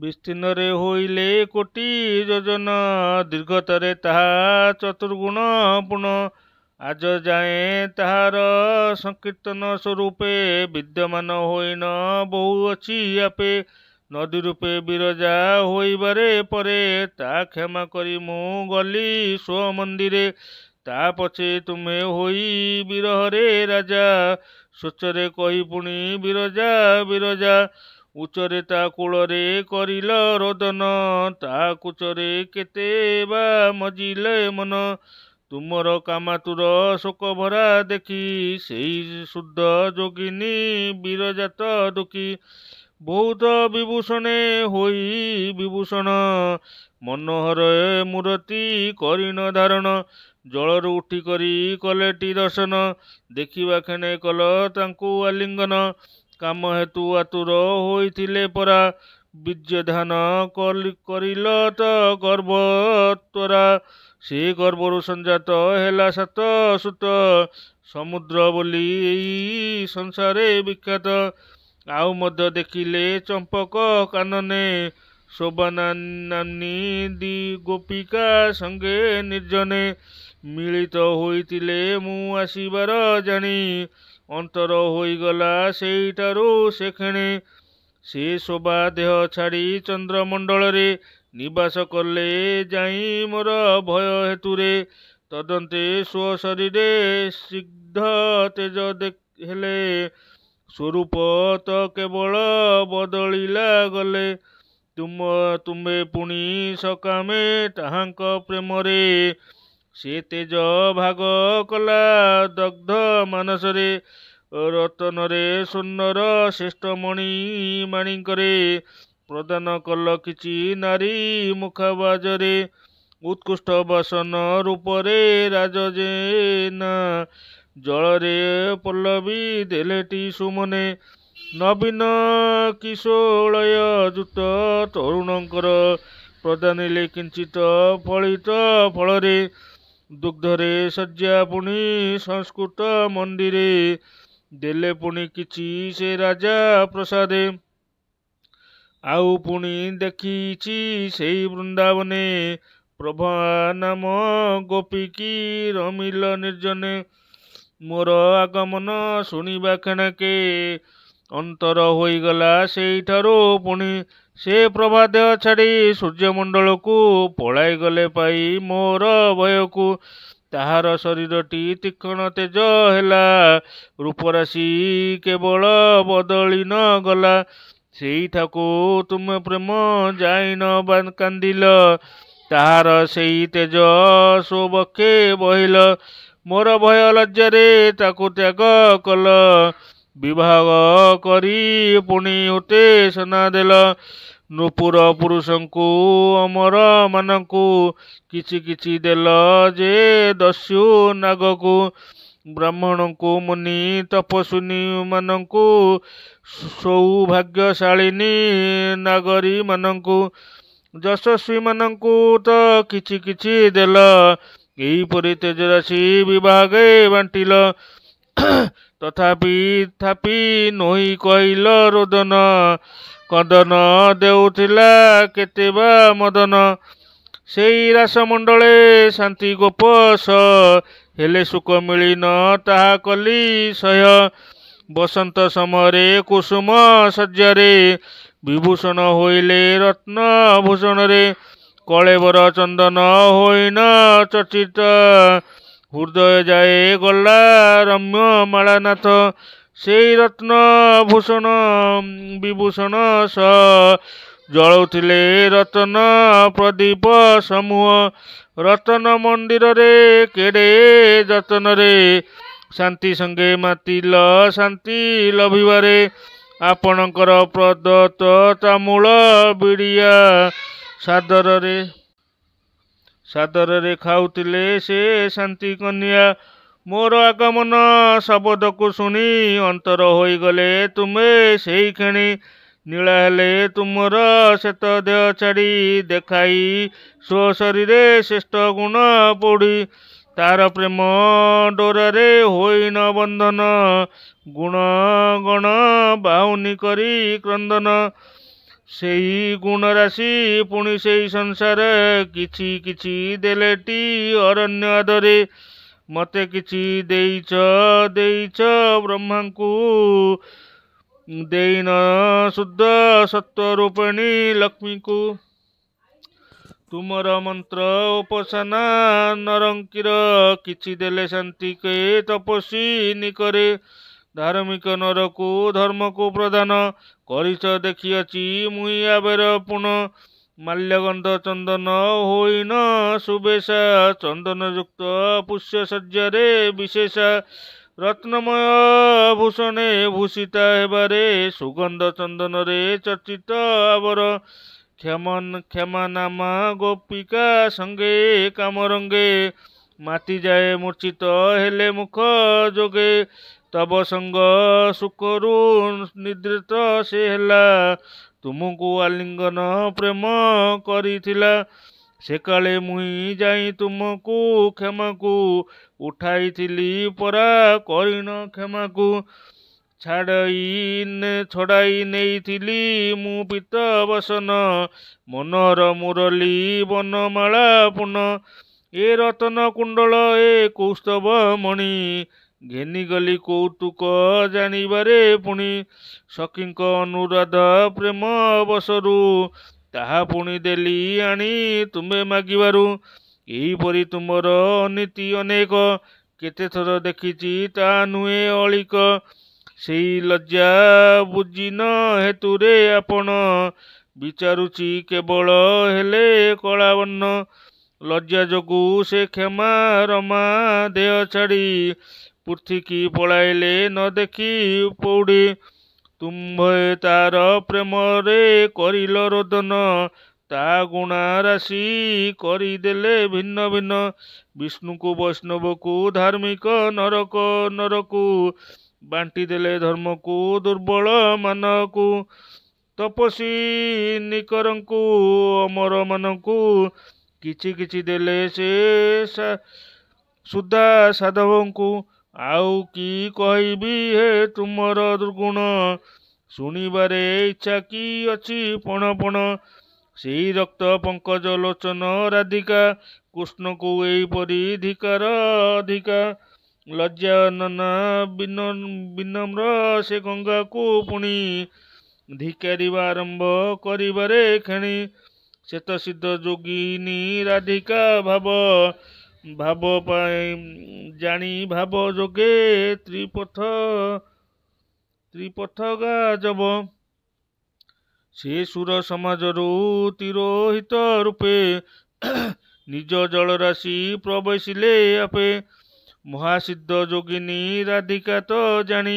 ବିସ୍ତୀର୍ଣ୍ଣରେ ହୋଇଲେ କୋଟି ଯୋଜନ ଦୀର୍ଘତରେ ତାହା ଚତୁର୍ଗୁଣ ପୂର୍ଣ୍ଣ ଆଜ ଯାଏଁ ତାହାର ସଂକୀର୍ତ୍ତନ ସ୍ୱରୂପେ ବିଦ୍ୟମାନ ହୋଇନ ବହୁ ଅଛି ଆପେ ନଦୀ ରୂପେ ବିରଜା ହୋଇବାରେ ପରେ ତା କ୍ଷମା କରି ମୁଁ ଗଲି ସ୍ୱ ମନ୍ଦିରେ ତା ପଛେ ତୁମେ ହୋଇ ବିରହରେ ରାଜା ସୋଚରେ କହି ପୁଣି ବିରଜା ବିରଜା ଉଚ୍ଚରେ ତା କୂଳରେ କରିଲ ରୋଦନ ତା କୁଚରେ କେତେ ବା ମଜିଲେ ମନ ତୁମର କାମାତୁର ଶୋକ ଭରା ଦେଖି ସେଇ ଶୁଦ୍ଧ ଯୋଗିନୀ ବୀରଜାତ ଦୁଃଖୀ ବହୁତ ବିଭୂଷଣେ ହୋଇ ବିଭୂଷଣ ମନୋହର ମୂରତି କରିଣ ଧାରଣ ଜଳରୁ ଉଠିକରି କଲେଟି ଦର୍ଶନ ଦେଖିବା କ୍ଷଣେ କଲ ତାଙ୍କୁ ଆଲିଙ୍ଗନ କାମ ହେତୁ ଆତୁର ହୋଇଥିଲେ ପରା ବୀର୍ଯ୍ୟ କରିଲ ତ ଗର୍ବ ତ୍ୱରା ସେ ଗର୍ବରୁ ସଞ୍ଜାତ ହେଲା ସାତ ସୁତ ସମୁଦ୍ର ବୋଲି ଏଇ ସଂସାରେ ବିଖ୍ୟାତ ଆଉ ମଧ୍ୟ ଦେଖିଲେ ଚମ୍ପକ କାନନେ ଶୋଭାନାନୀ ଦି ଗୋପିକା ସଙ୍ଗେ ନିର୍ଜନେ ମିଳିତ ହୋଇଥିଲେ ମୁଁ ଆସିବାର ଜାଣି অন্তর ହୋଇଗଲା ସେଇଠାରୁ ସେକ୍ଷଣେ ସେ ଶୋଭା ଦେହ ଛାଡ଼ି ଚନ୍ଦ୍ରମଣ୍ଡଳରେ ନିବାସ କଲେ ଯାଇ ମୋର ଭୟ ହେତୁରେ ତଦନ୍ତେ ସ୍ୱଶରୀରେ ସିଗ୍ଧ ତେଜ ହେଲେ ସ୍ୱରୂପ ତ କେବଳ ବଦଳିଲା ଗଲେ ତୁମ ତୁମେ ପୁଣି ସକାମେ ତାହାଙ୍କ ପ୍ରେମରେ ସେ ତେଜ ଭାଗ କଲା ଦଗ୍ଧ ମାନସରେ ରତନରେ ସୁନ୍ଦର ଶ୍ରେଷ୍ଠ ମଣି ମାଣିଙ୍କରେ ପ୍ରଦାନ କଲ କିଛି ନାରୀ ମୁଖାବାଜରେ ଉତ୍କୃଷ୍ଟ ବାସନ ରୂପରେ ରାଜ ଯେ ନା ଜଳରେ ପଲ୍ଲବୀ ଦେଲେଟି ସୁମନେ ନବୀନ କିଶୋଳୟ ଯୁତ ତରୁଣଙ୍କର ପ୍ରଦାନ ପ୍ରଦାନିଲେ କିଞ୍ଚିତ ଫଳିତ ଫଳରେ ଦୁଗ୍ଧରେ ଶଯ୍ୟା ପୁଣି ସଂସ୍କୃତ ମନ୍ଦିରେ ଦେଲେ ପୁଣି କିଛି ସେ ରାଜା ପ୍ରସାଦେ ଆଉ ପୁଣି ଦେଖିଛି ସେଇ ବୃନ୍ଦାବନେ ପ୍ରଭା ନାମ ଗୋପୀକି ରମିଲ ନିର୍ଜନେ ମୋର ଆଗମନ ଶୁଣିବା କ୍ଷଣକେ ଅନ୍ତର ହୋଇଗଲା ସେଇଠାରୁ ପୁଣି ସେ ପ୍ରଭାତ ଛାଡ଼ି ସୂର୍ଯ୍ୟମଣ୍ଡଳକୁ ପଳାଇଗଲେ ପାଇ ମୋର ଭୟକୁ ତାହାର ଶରୀରଟି ତୀକ୍ଷ୍ଣ ତେଜ ହେଲା ରୂପରାଶି କେବଳ ବଦଳି ନ ଗଲା ସେଇଠାକୁ ତୁମେ ପ୍ରେମ ଯାଇ ନ କାନ୍ଦିଲ ତାହାର ସେଇ ତେଜ ସୋବକ୍ଷେ ବହିଲ ମୋର ଭୟ ଲଜ୍ଜାରେ ତାକୁ ତ୍ୟାଗ କଲ विभाग करि पुणि उठे सना देल नुपुर पुरुष को अमर मान को किसी किसी देल जे दस्यु नाग को ब्राह्मण को मुनि तपस्विनी मान को सौभाग्यशाली नागरी मान को जशस्वी मान को तो किसी किसी देल यहीपरी तेजराशि विभागे बांटिल ତଥାପି ଥାପି ନୋଇ କହିଲ ରୋଦନ କଦନ ଦେଉଥିଲା କେତେ ବା ମଦନ ସେଇ ରାସମଣ୍ଡଳେ ଶାନ୍ତି ଗୋପ ସ ହେଲେ ସୁଖ ମିଳିନ ତାହା କଲି ସହ୍ୟ ବସନ୍ତ ସମୟରେ କୁସୁମ ଶଯ୍ୟାରେ ବିଭୂଷଣ ହୋଇଲେ ରତ୍ନ ଭୂଷଣରେ କଳେବର ଚନ୍ଦନ ହୋଇନ ଚର୍ଚ୍ଚିତ ହୃଦୟ ଯାଏ ଗଲା ରମ୍ୟ ମାଳାନାଥ ସେଇ ରତ୍ନ ଭୂଷଣ ବିଭୂଷଣ ସ ଜଳଉଥିଲେ ରତ୍ନ ପ୍ରଦୀପ ସମୂହ ରତ୍ନ ମନ୍ଦିରରେ କେଡ଼େ ଯତ୍ନରେ ଶାନ୍ତି ସଙ୍ଗେ ମାତିଲ ଶାନ୍ତି ଲଭିବାରେ ଆପଣଙ୍କର ପ୍ରଦତ୍ତ ତାମୂଳ ବିଡ଼ିଆ ସାଦରରେ ସାଦରରେ ଖାଉଥିଲେ ସେ ଶାନ୍ତି କନ୍ୟା ମୋର ଆଗମନ ଶବଦକୁ ଶୁଣି ଅନ୍ତର ହୋଇଗଲେ ତୁମେ ସେଇ କ୍ଷଣି ନୀଳା ହେଲେ ତୁମର ଶେତ ଦେହ ଛାଡ଼ି ଦେଖାଇ ସ୍ୱ ଶରୀରରେ ଶ୍ରେଷ୍ଠ ଗୁଣ ପଡ଼ି ତାର ପ୍ରେମ ଡୋରରେ ହୋଇନ ବନ୍ଧନ ଗୁଣ ଗଣ ବାହୁନି କରି କ୍ରନ୍ଦନ ସେଇ ଗୁଣ ରାଶି ପୁଣି ସେଇ ସଂସାର କିଛି କିଛି ଦେଲେଟି ଅରଣ୍ୟ ଆଦରେ ମୋତେ କିଛି ଦେଇଛ ଦେଇଛ ବ୍ରହ୍ମାଙ୍କୁ ଦେଇନ ଶୁଦ୍ଧ ସତ୍ୱରୂପିଣୀ ଲକ୍ଷ୍ମୀଙ୍କୁ ତୁମର ମନ୍ତ୍ର ଉପାସନା ନରଙ୍କିର କିଛି ଦେଲେ ଶାନ୍ତିକେ ତପସ୍ୱୀ ନିକରେ ଧାର୍ମିକ ନରକୁ ଧର୍ମକୁ ପ୍ରଦାନ করিছ দেখিଅছি মুই আবের পুন মাল্যগন্ধ চন্দন হইন সুবেশা চন্দনযুক্ত পুষ্যসজ্জারে বিশেষা রত্নময় ভূষণে ভূষিতা হেবারে সুগন্ধ চন্দনরে চর্চিত আবর ক্ষেমন ক্ষমা নামা গোপিকা সঙ্গে কামরঙ্গে মাতি যায় মূর্ছিত হেলে মুখ যোগে ତବ ସଙ୍ଗ ସୁଖରୁ ନିଦ୍ରିତ ସେ ହେଲା ତୁମକୁ ଆଲିଙ୍ଗନ ପ୍ରେମ କରିଥିଲା ସେ କାଳେ ମୁଇଁ ଯାଇ ତୁମକୁ କ୍ଷମାକୁ ଉଠାଇଥିଲି ପରା କରିଣ କ୍ଷମାକୁ ଛାଡ଼ାଇ ଛଡ଼ାଇ ନେଇଥିଲି ମୁଁ ପିତ ବସନ ମନର ମୁରଲି ବନମାଳା ପୁନଃ ଏ ରତନ କୁଣ୍ଡଳ ଏ କୌସ୍ତବ ମଣି ଘେନିଗଲି କୌତୁକ ଜାଣିବାରେ ପୁଣି ସଖୀଙ୍କ ଅନୁରାଧ ପ୍ରେମ ବସରୁ ତାହା ପୁଣି ଦେଲି ଆଣି ତୁମେ ମାଗିବାରୁ ଏହିପରି ତୁମର ଅନୀତି ଅନେକ କେତେ ଥର ଦେଖିଛି ତା ନୁହେଁ ଅଳିକ ସେଇ ଲଜ୍ଜା ବୁଝିନ ହେତୁରେ ଆପଣ ବିଚାରୁଛି କେବଳ ହେଲେ କଳାବର୍ଣ୍ଣ ଲଜ୍ଜା ଯୋଗୁଁ ସେ କ୍ଷମା ରମା ଦେହ ଛାଡ଼ି ପୃଥିକି ପଳାଇଲେ ନ ଦେଖି ପୋଡ଼ି ତୁମ୍ଭେ ତାର ପ୍ରେମରେ କରିଲ ରୋଦନ ତା ଗୁଣା ରାଶି କରିଦେଲେ ଭିନ୍ନ ଭିନ୍ନ ବିଷ୍ଣୁକୁ ବୈଷ୍ଣବକୁ ଧାର୍ମିକ ନରକ ନରକୁ ବାଣ୍ଟିଦେଲେ ଧର୍ମକୁ ଦୁର୍ବଳ ମାନକୁ ତପସୀ ନିକରଙ୍କୁ ଅମରମାନଙ୍କୁ କିଛି କିଛି ଦେଲେ ସେ ସୁଦ୍ଧା ସାଧବଙ୍କୁ ଆଉ କି କହିବି ହେ ତୁମର ଦୁର୍ଗୁଣ ଶୁଣିବାରେ ଇଚ୍ଛା କି ଅଛି ପଣ ପଣ ସେଇ ରକ୍ତ ପଙ୍କଜ ଲୋଚନ ରାଧିକା କୃଷ୍ଣକୁ ଏହିପରି ଧିକାର ଅଧିକା ଲଜ୍ଜା ନନା ବିନମ୍ର ସେ ଗଙ୍ଗାକୁ ପୁଣି ଧିକାରିବା ଆରମ୍ଭ କରିବାରେ ଖେଣି ଶ୍ବେତସିଦ୍ଧ ଯୋଗିନୀ ରାଧିକା ଭାବ ଭାବ ପାଇଁ ଜାଣି ଭାବ ଯୋଗେ ତ୍ରିପଥ ତ୍ରିପଥଗା ଯବ ସେ ସୁର ସମାଜରୁ ତିରୋହିତ ରୂପେ ନିଜ ଜଳରାଶି ପ୍ରବେଶିଲେ ଆପେ ମହାସିଦ୍ଧ ଯୋଗିନୀ ରାଧିକା ତ ଜାଣି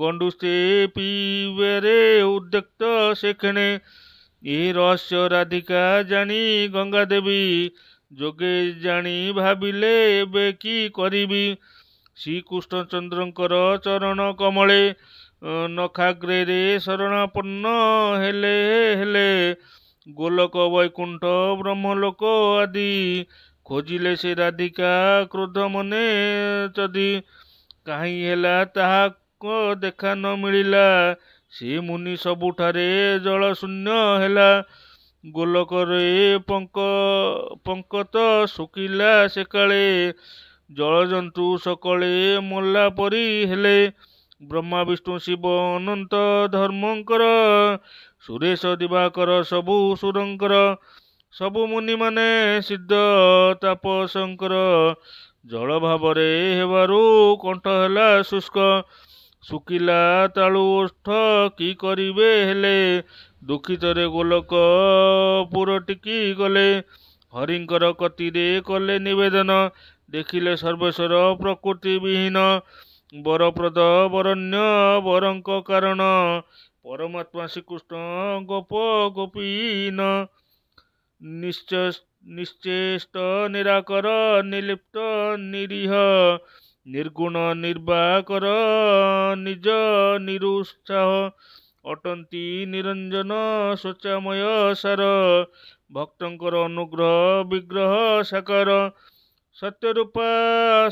ଗଣ୍ଡୁ ସେ ପିଇବାରେ ଉଦ୍ୟକ୍ତ ସେଖେଣେ ଏ ରହସ୍ୟ ରାଧିକା ଜାଣି ଗଙ୍ଗାଦେବୀ ଯୋଗେ ଜାଣି ଭାବିଲେ ଏବେ କି କରିବି ଶ୍ରୀକୃଷ୍ଣଚନ୍ଦ୍ରଙ୍କର ଚରଣ କମଳେ ନଖାଗ୍ରେରେ ଶରଣାପନ୍ନ ହେଲେ ହେଲେ ଗୋଲକ ବୈକୁଣ୍ଠ ବ୍ରହ୍ମଲୋକ ଆଦି ଖୋଜିଲେ ସେ ରାଧିକା କ୍ରୋଧ ମନେ ଯଦି କାହିଁ ହେଲା ତାହା ଦେଖା ନ ମିଳିଲା ସେ ମୁନି ସବୁଠାରେ ଜଳଶୂନ୍ୟ ହେଲା ଗୋଲକରେ ପଙ୍କ ପଙ୍କ ତ ଶୁଖିଲା ସେକାଳେ ଜଳଜନ୍ତୁ ସକାଳେ ମଲା ପରି ହେଲେ ବ୍ରହ୍ମା ବିଷ୍ଣୁ ଶିବ ଅନନ୍ତ ଧର୍ମଙ୍କର ସୁରେଶ ଦିବାକର ସବୁ ସୁରଙ୍କର ସବୁ ମୁନିମାନେ ସିଦ୍ଧ ତାପ ଶଙ୍କର ଜଳ ଭାବରେ ହେବାରୁ କଣ୍ଠ ହେଲା ଶୁଷ୍କ ଶୁଖିଲା ତାଳୁ ଓଷ୍ଠ କି କରିବେ ହେଲେ ଦୁଃଖିତରେ ଗୋଲକ ପୁର ଟିକି ଗଲେ ହରିଙ୍କର କତିରେ କଲେ ନିବେଦନ ଦେଖିଲେ ସର୍ବେଶ୍ୱର ପ୍ରକୃତି ବିହୀନ ବରପ୍ରଦ ବରଣ୍ୟ ବରଙ୍କ କାରଣ ପରମାତ୍ମା ଶ୍ରୀକୃଷ୍ଣ ଗୋପ ଗୋପୀନ ନିଶ୍ଚେଷ୍ଟ ନିରାକର ନିଲିପ୍ତ ନିରୀହ ନିର୍ଗୁଣ ନିର୍ବାକର ନିଜ ନିରୁତ୍ସାହ ଅଟନ୍ତି ନିରଞ୍ଜନ ଶୌଚାମୟ ସାର ଭକ୍ତଙ୍କର ଅନୁଗ୍ରହ ବିଗ୍ରହ ସାକାର ସତ୍ୟରୂପା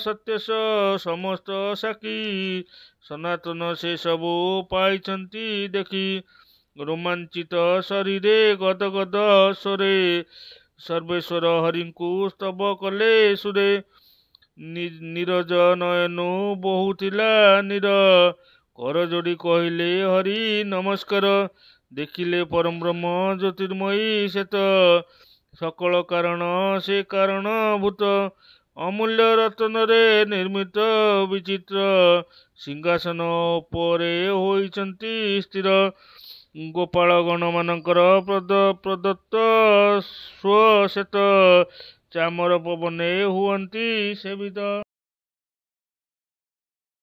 ସତ୍ୟସ ସମସ୍ତ ସାକ୍ଷୀ ସନାତନ ସେ ସବୁ ପାଇଛନ୍ତି ଦେଖି ରୋମାଞ୍ଚିତ ଶରୀରେ ଗଦଗଦ ସ୍ୱରେ ସର୍ବେଶ୍ୱର ହରିଙ୍କୁ ସ୍ତବ କଲେ ସୁରେ ନୀରଜ ନୟନୁ ବହୁଥିଲା ନୀର କର ଯୋଡ଼ି କହିଲେ ହରି ନମସ୍କାର ଦେଖିଲେ ପରମବ୍ରହ୍ମ ଜ୍ୟୋତିର୍ମୟୀ ସେତ ସକଳ କାରଣ ସେ କାରଣଭୂତ ଅମୂଲ୍ୟ ରତ୍ନରେ ନିର୍ମିତ ବିଚିତ୍ର ସିଂହାସନ ଉପରେ ହୋଇଛନ୍ତି ସ୍ଥିର ଗୋପାଳଗଣମାନଙ୍କର ପ୍ରଦ ପ୍ରଦତ୍ତ ସ୍ୱ ସେତ ଚାମର ପବନେ ହୁଅନ୍ତି ସେବିତ